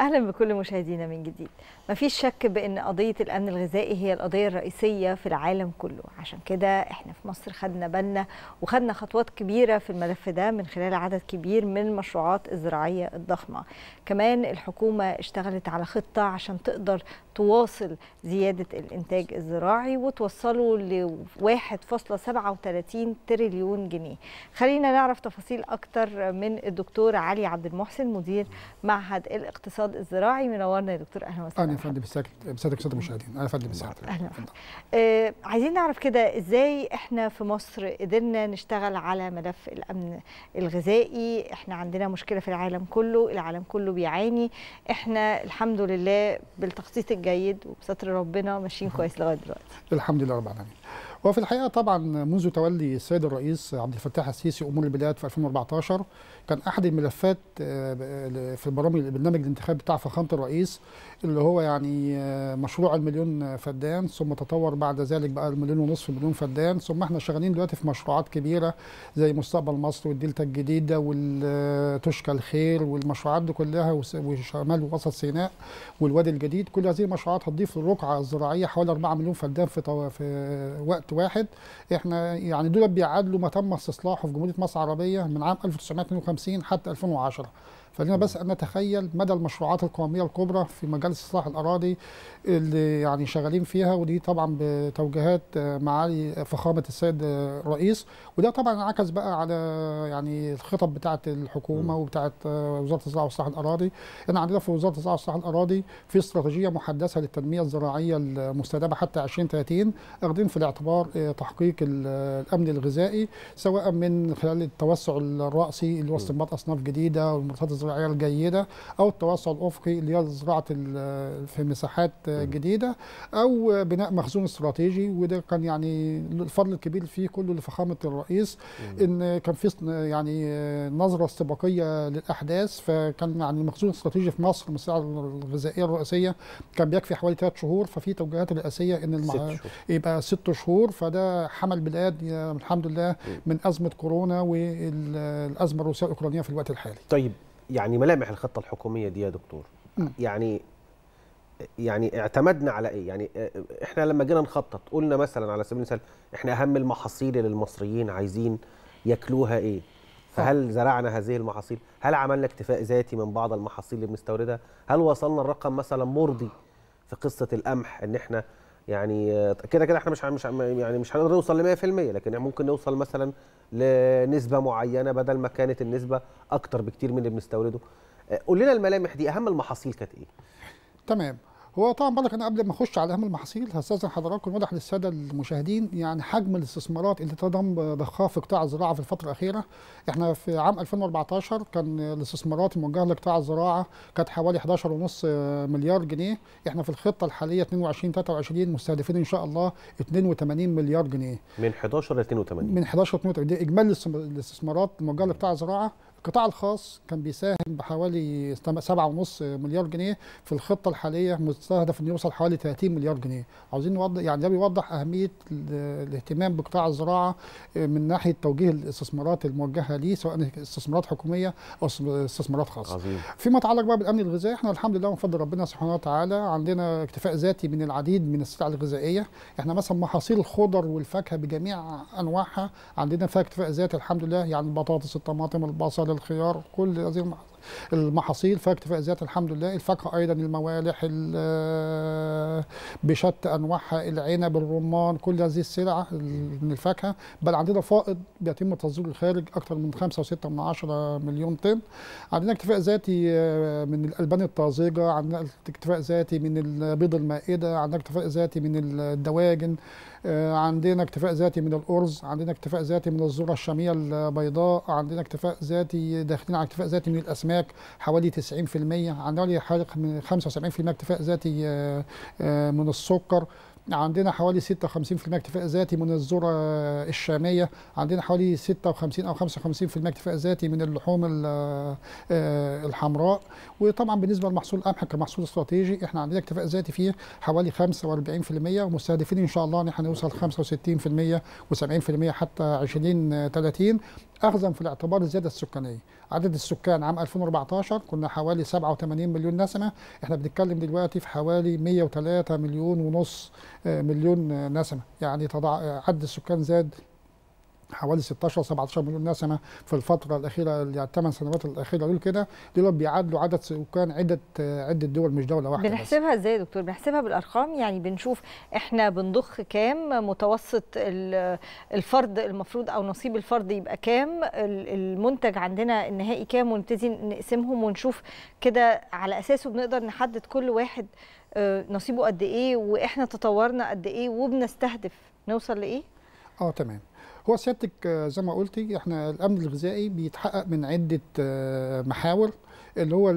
اهلا بكل مشاهدينا من جديد مفيش شك بان قضيه الامن الغذائي هي القضيه الرئيسيه في العالم كله عشان كده احنا في مصر خدنا بالنا وخدنا خطوات كبيره في الملف ده من خلال عدد كبير من المشروعات الزراعيه الضخمه كمان الحكومه اشتغلت على خطه عشان تقدر تواصل زياده الانتاج الزراعي وتوصله ل 1.37 تريليون جنيه خلينا نعرف تفاصيل اكتر من الدكتور علي عبد المحسن مدير معهد الاقتصاد الاقتصاد الزراعي منورنا يا دكتور اهلا وسهلا اهلا يا فندم بسيادتك بسياده المشاهدين اهلا يا فندم بسيادتك اهلا آه عايزين نعرف كده ازاي احنا في مصر قدرنا نشتغل على ملف الامن الغذائي احنا عندنا مشكله في العالم كله العالم كله بيعاني احنا الحمد لله بالتخطيط الجيد وبستر ربنا ماشيين كويس لغايه دلوقتي الحمد لله رب العالمين وفي الحقيقه طبعا منذ تولي السيد الرئيس عبد الفتاح السيسي امور البلاد في 2014 كان احد الملفات آه، في البرامج البرنامج الانتخابي بتاع فخامه الرئيس اللي هو يعني آه، مشروع المليون فدان ثم تطور بعد ذلك بقى المليون ونصف مليون فدان ثم احنا شغالين دلوقتي في مشروعات كبيره زي مستقبل مصر والدلتا الجديده والتشكى آه، الخير والمشروعات دي كلها وشمال ووسط سيناء والوادي الجديد كل هذه المشروعات هتضيف للرقعه الزراعيه حوالي 4 مليون فدان في طو... في وقت واحد احنا يعني دول بيعادلوا ما تم استصلاحه في جمهوريه مصر العربيه من عام 1952 1950 حتى 2010 فلنا بس ان نتخيل مدى المشروعات القوميه الكبرى في مجال اصلاح الاراضي اللي يعني شغالين فيها ودي طبعا بتوجيهات آه، معالي فخامه السيد الرئيس آه، وده طبعا انعكس بقى على يعني الخطب بتاعه الحكومه وبتاعه آه، وزاره الزراعه واصلاح الاراضي احنا عندنا في وزاره الزراعه واصلاح الاراضي في استراتيجيه محدثه للتنميه الزراعيه المستدامه حتى 2030 اخذين في الاعتبار تحقيق الامن الغذائي سواء من خلال التوسع الراسي اللي هو استنباط اصناف جديده والمنتجات الزراعيه الزراعيه الجيده او التوسع الافقي لزراعه في مساحات جديده او بناء مخزون استراتيجي وده كان يعني الفضل الكبير فيه كله لفخامه الرئيس ان كان في يعني نظره استباقيه للاحداث فكان يعني المخزون الاستراتيجي في مصر من الغذائيه الرئيسيه كان بيكفي حوالي ثلاث شهور ففي توجيهات رئاسيه ان المع... ست يبقى ست شهور فده حمل بلاد الحمد لله من ازمه كورونا والازمه الروسيه الاوكرانيه في الوقت الحالي. طيب يعني ملامح الخطه الحكوميه دي يا دكتور يعني يعني اعتمدنا على ايه؟ يعني آه، احنا لما جينا نخطط قلنا مثلا على سبيل المثال احنا اهم المحاصيل اللي المصريين عايزين ياكلوها ايه؟ فهل زرعنا هذه المحاصيل؟ هل عملنا اكتفاء ذاتي من بعض المحاصيل اللي بنستوردها؟ هل وصلنا الرقم مثلا مرضي في قصه القمح ان احنا يعني كده كده احنا مش مش يعني مش هنقدر نوصل ل 100% لكن ممكن نوصل مثلا لنسبه معينه بدل ما كانت النسبه اكتر بكتير من اللي بنستورده آه، قول لنا الملامح دي اهم المحاصيل كانت ايه تمام هو طبعا بالك انا قبل ما اخش على اهم المحاصيل هستاذن حضراتكم واضح للساده المشاهدين يعني حجم الاستثمارات اللي تضم ضخها في قطاع الزراعه في الفتره الاخيره احنا في عام 2014 كان الاستثمارات الموجهه لقطاع الزراعه كانت حوالي 11.5 مليار جنيه احنا في الخطه الحاليه 22 23 مستهدفين ان شاء الله 82 مليار جنيه من 11 ل 82 من 11 ل 82 اجمالي الاستثمارات الموجهه لقطاع الزراعه القطاع الخاص كان بيساهم بحوالي 7.5 مليار جنيه في الخطه الحاليه مستهدف انه يوصل حوالي 30 مليار جنيه عاوزين نوضح يعني ده بيوضح اهميه الاهتمام بقطاع الزراعه آه، من ناحيه توجيه الاستثمارات الموجهه ليه سواء استثمارات حكوميه او استثمارات خاصه عظيم. فيما يتعلق بقى بالامن الغذائي احنا الحمد لله بفضل ربنا سبحانه وتعالى عندنا اكتفاء ذاتي من العديد من السلع الغذائيه احنا مثلا محاصيل الخضر والفاكهه بجميع انواعها عندنا فيها اكتفاء ذاتي الحمد لله يعني البطاطس الطماطم البصل الخيار كل الأزياء المحاصيل فاكتفاء ذات الحمد لله الفاكهه ايضا الموالح بشتى انواعها العنب الرمان كل هذه السلع من الفاكهه بل عندنا فائض بيتم تصديره الخارج اكثر من 5 و6 من 10 مليون طن عندنا اكتفاء ذاتي آه، من الالبان الطازجه عندنا اكتفاء ذاتي من البيض المائده عندنا اكتفاء ذاتي من الدواجن آه، عندنا اكتفاء ذاتي من الارز عندنا اكتفاء ذاتي من الذره الشاميه البيضاء عندنا اكتفاء ذاتي داخلين على اكتفاء ذاتي من الاسماك الاسماك حوالي 90% عندنا حوالي 75% اكتفاء ذاتي آه، آه، من السكر عندنا حوالي 56% اكتفاء ذاتي من الذرة الشامية عندنا حوالي 56 أو 55% اكتفاء ذاتي من اللحوم آه، الحمراء وطبعا بالنسبة لمحصول القمح كمحصول استراتيجي احنا عندنا اكتفاء ذاتي فيه حوالي 45% ومستهدفين إن شاء الله إن احنا نوصل 65% و70% حتى 20 30 أخذا في الاعتبار الزيادة السكانية عدد السكان عام 2014 كنا حوالي 87 مليون نسمة احنا بنتكلم دلوقتي في حوالي 103 مليون ونص آه، مليون نسمه يعني تضع آه، عد السكان زاد حوالي 16 17 مليون نسمه في الفتره الاخيره يعني الثمان سنوات الاخيره دول كده دول بيعادلوا عدد سكان عده آه، عده دول مش دوله واحده بنحسبها ازاي يا دكتور بنحسبها بالارقام يعني بنشوف احنا بنضخ كام متوسط الفرد المفروض او نصيب الفرد يبقى كام المنتج عندنا النهائي كام ونبتدي نقسمهم ونشوف كده على اساسه بنقدر نحدد كل واحد آه، نصيبه قد ايه واحنا تطورنا قد ايه وبنستهدف نوصل لايه؟ اه تمام هو سيادتك آه، زي ما قلتي احنا الامن الغذائي بيتحقق من عده آه، محاور اللي هو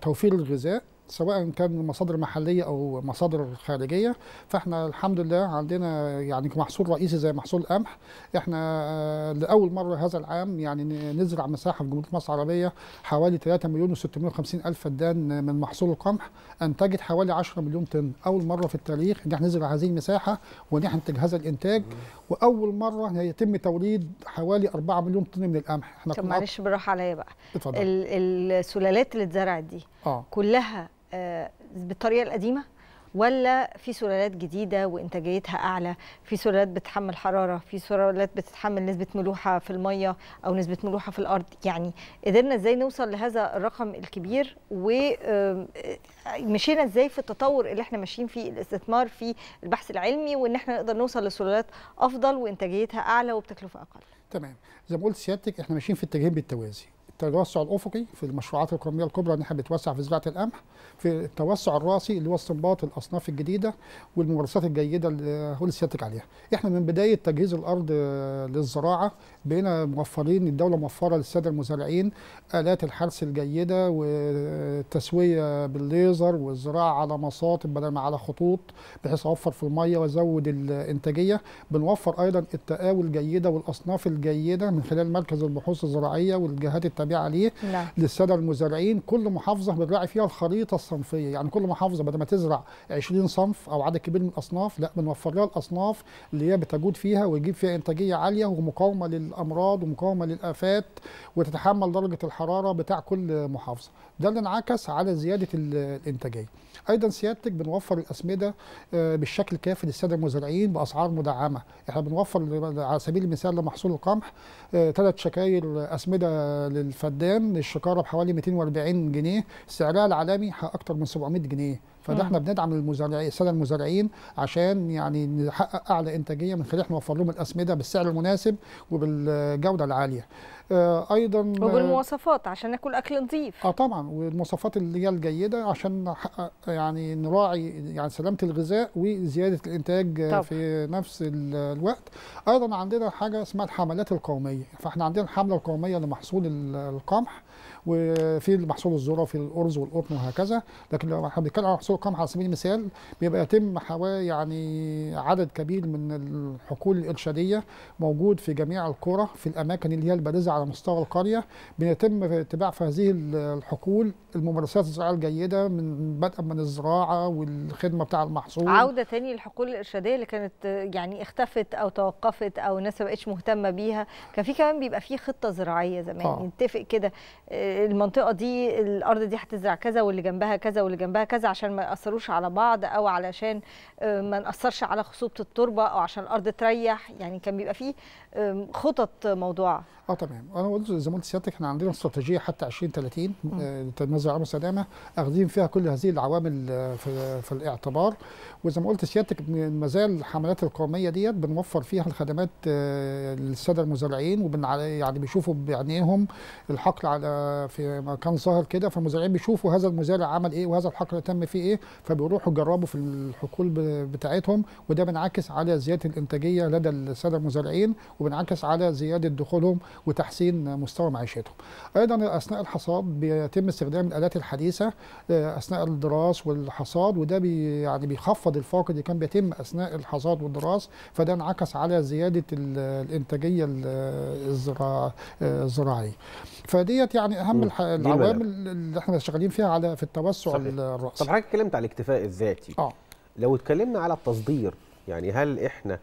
توفير الغذاء سواء كان مصادر محليه او مصادر خارجيه فاحنا الحمد لله عندنا يعني محصول رئيسي زي محصول القمح احنا آه، لاول مره هذا العام يعني نزرع مساحه في جمهوريه مصر العربيه حوالي 3 مليون و650 الف فدان من محصول القمح انتجت حوالي 10 مليون طن اول مره في التاريخ ان احنا نزرع هذه المساحه وننتج هذا الانتاج واول مره هيتم توليد حوالي 4 مليون طن من القمح احنا طب معلش بالراحه عليا بقى اتفضل السلالات اللي اتزرعت دي آه. كلها بالطريقه القديمه ولا في سلالات جديده وانتاجيتها اعلى في سلالات بتتحمل حراره في سلالات بتتحمل نسبه ملوحه في الميه او نسبه ملوحه في الارض يعني قدرنا ازاي نوصل لهذا الرقم الكبير ومشينا ازاي في التطور اللي احنا ماشيين فيه الاستثمار في البحث العلمي وان احنا نقدر نوصل لسلالات افضل وانتاجيتها اعلى وبتكلفه اقل تمام زي ما قلت سيادتك احنا ماشيين في اتجاهين بالتوازي التوسع الافقي في المشروعات القوميه الكبرى ان احنا بنتوسع في زراعه القمح في التوسع الراسي اللي هو استنباط الاصناف الجديده والممارسات الجيده اللي هو سيادتك عليها احنا من بدايه تجهيز الارض للزراعه بقينا موفرين الدوله موفره للساده المزارعين الات الحرث الجيده والتسويه بالليزر والزراعه على مصاطب بدل ما على خطوط بحيث اوفر في الميه وازود الانتاجيه بنوفر ايضا التقاوي الجيده والاصناف الجيده من خلال مركز البحوث الزراعيه والجهات التابعه دي عليه لا. نعم. للساده المزارعين كل محافظه بنراعي فيها الخريطه الصنفيه يعني كل محافظه بدل ما تزرع 20 صنف او عدد كبير من الاصناف لا بنوفر لها الاصناف اللي هي بتجود فيها ويجيب فيها انتاجيه عاليه ومقاومه للامراض ومقاومه للافات وتتحمل درجه الحراره بتاع كل محافظه ده اللي انعكس على زياده الانتاجيه ايضا سيادتك بنوفر الاسمده آه، بالشكل الكافي للساده المزارعين باسعار مدعمه احنا بنوفر على سبيل المثال لمحصول القمح ثلاث آه، شكاير اسمده للفدان الشكاره بحوالي 240 جنيه سعرها العالمي اكتر من 700 جنيه فده احنا بندعم المزارعين الساده المزارعين عشان يعني نحقق اعلى انتاجيه من خلال احنا نوفر لهم الاسمده بالسعر المناسب وبالجوده العاليه آه، ايضا آه، وبالمواصفات عشان ناكل اكل نظيف اه طبعا والمواصفات اللي هي الجيده عشان يعني نراعي يعني سلامه الغذاء وزياده الانتاج آه، طبعا. في نفس الوقت ايضا عندنا حاجه اسمها الحملات القوميه فاحنا عندنا الحمله القوميه لمحصول القمح وفي محصول الذره في الارز والقطن وهكذا لكن لو احنا بنتكلم على محصول القمح على سبيل المثال بيبقى يتم حوالي يعني عدد كبير من الحقول الارشاديه موجود في جميع القرى في الاماكن اللي هي البارزه على مستوى القريه بيتم اتباع في هذه الحقول الممارسات الزراعيه الجيده من بدءا من الزراعه والخدمه بتاع المحصول عوده تاني للحقول الارشاديه اللي كانت يعني اختفت او توقفت او الناس ما بقتش مهتمه بيها كان في كمان بيبقى في خطه زراعيه زمان آه. نتفق كده المنطقه دي الارض دي هتزرع كذا واللي جنبها كذا واللي جنبها كذا عشان ما ياثروش على بعض او علشان آه، ما ناثرش على خصوبه التربه او عشان الارض تريح يعني كان بيبقى فيه خطط موضوعه اه تمام انا قلت زي ما قلت سيادتك احنا عندنا استراتيجيه حتى 2030 لتنميه العمر السلامه اخذين فيها كل هذه العوامل آه، في, في الاعتبار وزي ما قلت سيادتك ما زال الحملات القوميه ديت بنوفر فيها الخدمات آه، للساده المزارعين وبن يعني بيشوفوا بعينيهم الحقل على في مكان ظاهر كده فالمزارعين بيشوفوا هذا المزارع عمل ايه وهذا الحقل تم فيه ايه فبيروحوا يجربوا في الحقول بتاعتهم وده بينعكس على زياده الانتاجيه لدى الساده المزارعين وبينعكس على زياده دخولهم وتحسين مستوى معيشتهم. ايضا اثناء الحصاد بيتم استخدام الالات الحديثه آه، اثناء الدراس والحصاد وده بي يعني بيخفض الفاقد اللي كان بيتم اثناء الحصاد والدراس فده انعكس على زياده الانتاجيه آه، الزراعيه. فديت يعني اهم العوامل اللي احنا شغالين فيها على في التوسع الرأسي طب حضرتك اتكلمت على الاكتفاء الذاتي اه لو اتكلمنا على التصدير يعني هل احنا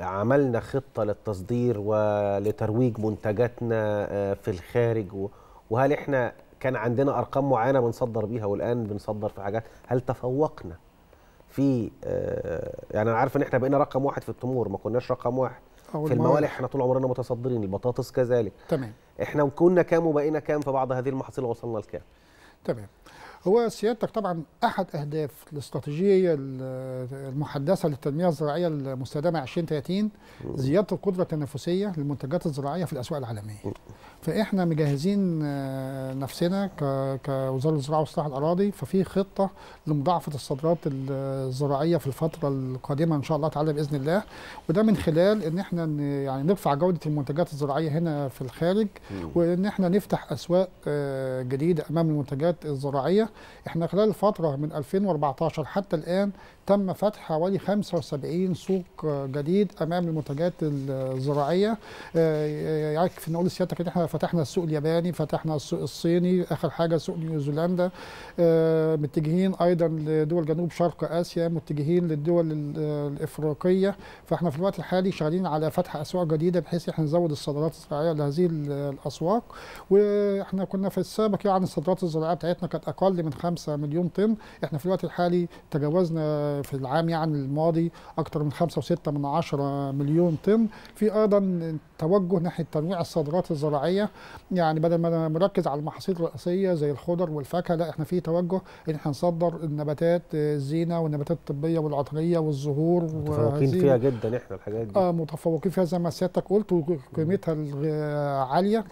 عملنا خطة للتصدير ولترويج منتجاتنا آه، في الخارج وهل احنا كان عندنا ارقام معينه بنصدر بيها والان بنصدر في حاجات هل تفوقنا في آه، يعني انا عارف ان احنا بقينا رقم واحد في التمور ما كناش رقم واحد في الموالح احنا طول عمرنا متصدرين البطاطس كذلك تمام احنا كنا كام وبقينا كام في بعض هذه المحاصيل وصلنا لكام تمام هو سيادتك طبعا احد اهداف الاستراتيجيه المحدثه للتنميه الزراعيه المستدامه 2030 زياده القدره التنافسيه للمنتجات الزراعيه في الاسواق العالميه. فاحنا مجهزين آه، نفسنا كوزاره الزراعه واصلاح الاراضي ففي خطه لمضاعفه الصادرات الزراعيه في الفتره القادمه ان شاء الله تعالى باذن الله وده من خلال ان احنا يعني نرفع جوده المنتجات الزراعيه هنا في الخارج وان احنا نفتح اسواق آه، جديده امام المنتجات الزراعيه احنا خلال الفتره من 2014 حتى الان تم فتح حوالي 75 سوق جديد امام المنتجات الزراعيه يكفي آه، آه، يعني نقول سيادتك ان احنا فتحنا السوق الياباني فتحنا السوق الصيني اخر حاجه سوق نيوزيلندا آه، متجهين ايضا لدول جنوب شرق اسيا متجهين للدول الافريقيه فاحنا في الوقت الحالي شغالين على فتح اسواق جديده بحيث احنا نزود الصادرات الزراعيه لهذه الاسواق واحنا كنا في السابق يعني الصادرات الزراعيه بتاعتنا كانت اقل من 5 مليون طن احنا في الوقت الحالي تجاوزنا في العام يعني الماضي اكثر من 5.6 من 10 مليون طن في ايضا توجه ناحيه تنويع الصادرات الزراعيه يعني بدل ما نركز على المحاصيل الرئيسيه زي الخضر والفاكهه لا احنا في توجه ان احنا نصدر النباتات الزينه والنباتات الطبيه والعطريه والزهور متفوقين فيها جدا احنا الحاجات دي اه متفوقين فيها زي ما سيادتك قلت وقيمتها عاليه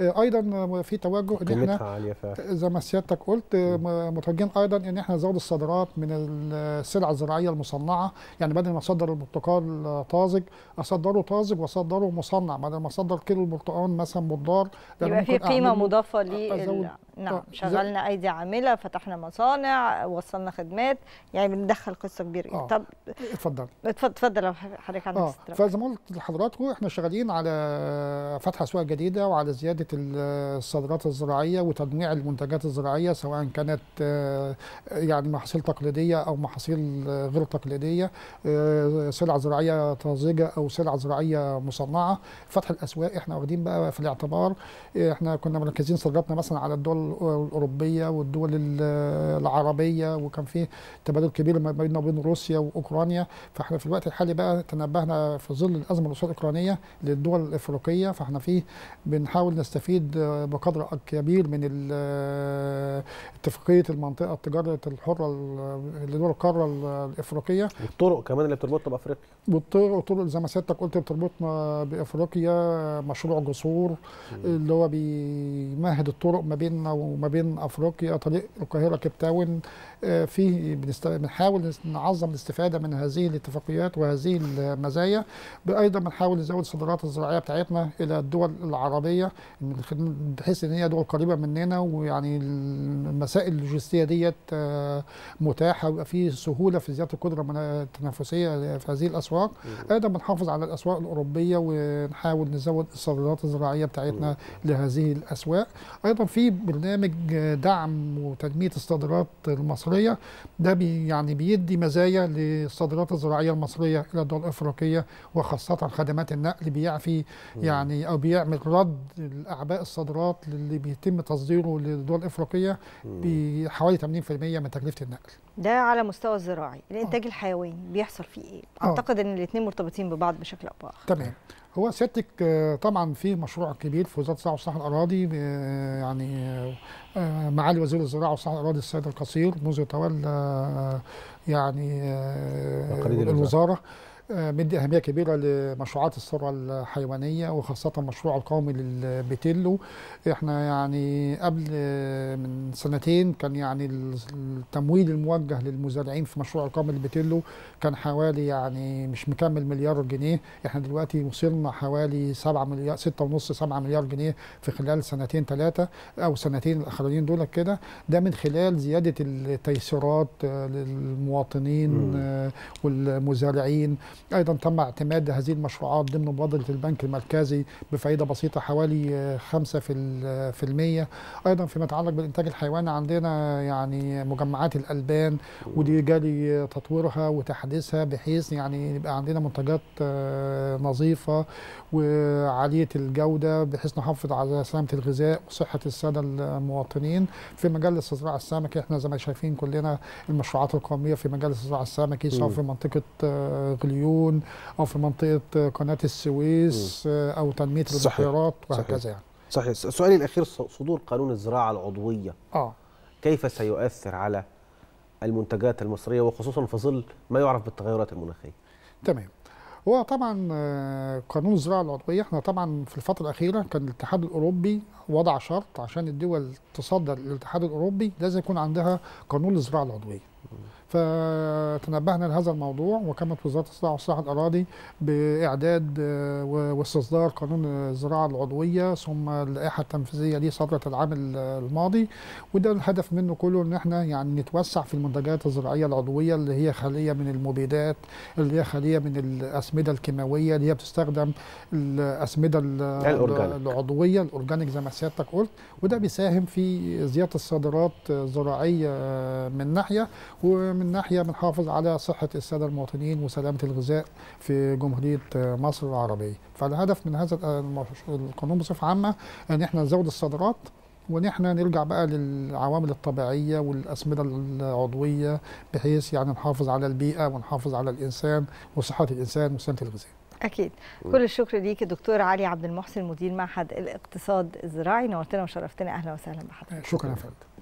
آه، ايضا آه، في توجه ان احنا زي ما سيادتك قلت آه، متوجهين ايضا ان احنا نزود الصادرات من السلع الزراعيه المصنعه يعني بدل ما اصدر البرتقال طازج اصدره طازج واصدره مصنع بدل ما اصدر كيلو البرتقال مثلا مضار يبقى في قيمه مضافه لل نعم شغلنا ايدي عامله فتحنا مصانع وصلنا خدمات يعني بندخل قصه كبيره آه. طب اتفضل اتفضل لو حضرتك عندك آه. فزي ما قلت لحضراتكم احنا شغالين على فتح اسواق جديده وعلى زياده زيادة الصادرات الزراعية وتجميع المنتجات الزراعية سواء كانت آه، يعني محاصيل تقليدية أو محاصيل غير تقليدية آه، سلع زراعية طازجة أو سلع زراعية مصنعة فتح الأسواق احنا واخدين بقى في الاعتبار آه، احنا كنا مركزين صادراتنا مثلا على الدول الأوروبية والدول العربية وكان في تبادل كبير ما بيننا وبين روسيا وأوكرانيا فاحنا في الوقت الحالي بقى تنبهنا في ظل الأزمة الروسية الأوكرانية للدول الأفريقية فاحنا فيه بنحاول نحاول نستفيد بقدر كبير من اتفاقيه المنطقه التجاره الحره لدول القاره الافريقيه والطرق كمان اللي بتربطنا بافريقيا والطرق زي ما سيادتك قلت بتربطنا بافريقيا مشروع جسور اللي هو بيمهد الطرق ما بيننا وما بين افريقيا طريق القاهره كيب تاون آه، فيه بنحاول نعظم الاستفاده من هذه الاتفاقيات وهذه المزايا ايضا بنحاول نزود الصادرات الزراعيه بتاعتنا الى الدول العربيه بحيث ان هي دول قريبه مننا ويعني المسائل اللوجستيه ديت آه، متاحه ويبقى في سهوله في زياده القدره التنافسيه في هذه الاسواق ايضا آه، بنحافظ على الاسواق الاوروبيه ونحاول نزود الصادرات الزراعيه بتاعتنا لهذه الاسواق ايضا في برنامج آه، دعم وتنميه الصادرات المصريه ده بي يعني بيدي مزايا للصادرات الزراعيه المصريه الى الدول الافريقيه وخاصه خدمات النقل بيعفي يعني او بيعمل رد الاعباء الصادرات اللي بيتم تصديره للدول الافريقيه بحوالي 80% من تكلفه النقل ده على مستوى الزراعي الانتاج الحيوي آه. الحيواني بيحصل فيه ايه آه. اعتقد ان الاثنين مرتبطين ببعض بشكل او باخر تمام هو سيادتك آه، طبعا في مشروع كبير في وزاره الزراعه والصحه الاراضي يعني معالي وزير الزراعه والصحه الاراضي السيد القصير منذ تولى يعني الوزاره مدي اهميه كبيره لمشروعات الثروه الحيوانيه وخاصه المشروع القومي للبيتيلو احنا يعني قبل من سنتين كان يعني التمويل الموجه للمزارعين في مشروع القومي للبيتيلو كان حوالي يعني مش مكمل مليار جنيه احنا دلوقتي وصلنا حوالي 7 مليار ونص 7 مليار جنيه في خلال سنتين ثلاثه او سنتين الاخرانيين دول كده ده من خلال زياده التيسيرات آه، للمواطنين آه، والمزارعين أيضا تم اعتماد هذه المشروعات ضمن مبادرة البنك المركزي بفائدة بسيطة حوالي 5% في المية. أيضا فيما يتعلق بالإنتاج الحيواني عندنا يعني مجمعات الألبان ودي جالي تطويرها وتحديثها بحيث يعني يبقى عندنا منتجات آه، نظيفة وعالية الجودة بحيث نحافظ على سلامة الغذاء وصحة السادة المواطنين في مجال الزراعة السمكي احنا زي ما شايفين كلنا المشروعات القومية في مجال الزراعة السمكي سواء في منطقة آه، غليون العيون او في منطقه قناه السويس آه، او تنميه البحيرات وهكذا يعني صحيح سؤالي الاخير صدور قانون الزراعه العضويه اه كيف سيؤثر على المنتجات المصريه وخصوصا في ظل ما يعرف بالتغيرات المناخيه تمام هو طبعا آه، قانون الزراعه العضويه احنا طبعا في الفتره الاخيره كان الاتحاد الاوروبي وضع شرط عشان الدول تصدر للاتحاد الاوروبي لازم يكون عندها قانون الزراعه العضويه فتنبهنا لهذا الموضوع وقامت وزاره الصناعه والصحه الاراضي باعداد آه، واستصدار قانون الزراعه العضويه ثم اللائحه التنفيذيه ليه صدرت العام الماضي وده الهدف منه كله ان احنا يعني نتوسع في المنتجات الزراعيه العضويه اللي هي خاليه من المبيدات اللي هي خاليه من الاسمده الكيماويه اللي هي بتستخدم الاسمده العضويه الاورجانيك زي ما سيادتك قلت وده بيساهم في زياده الصادرات الزراعيه آه، من ناحيه ومن ناحيه بنحافظ على صحه الساده المواطنين وسلامه الغذاء في جمهوريه مصر العربيه فالهدف من هذا القانون بصفه عامه ان احنا نزود الصادرات ونحن نرجع بقى للعوامل الطبيعيه والاسمده العضويه بحيث يعني نحافظ على البيئه ونحافظ على الانسان وصحه الانسان وسلامه الغذاء. اكيد كل الشكر ليك دكتور علي عبد المحسن مدير معهد الاقتصاد الزراعي نورتنا وشرفتنا اهلا وسهلا بحضرتك. شكرا يا فندم.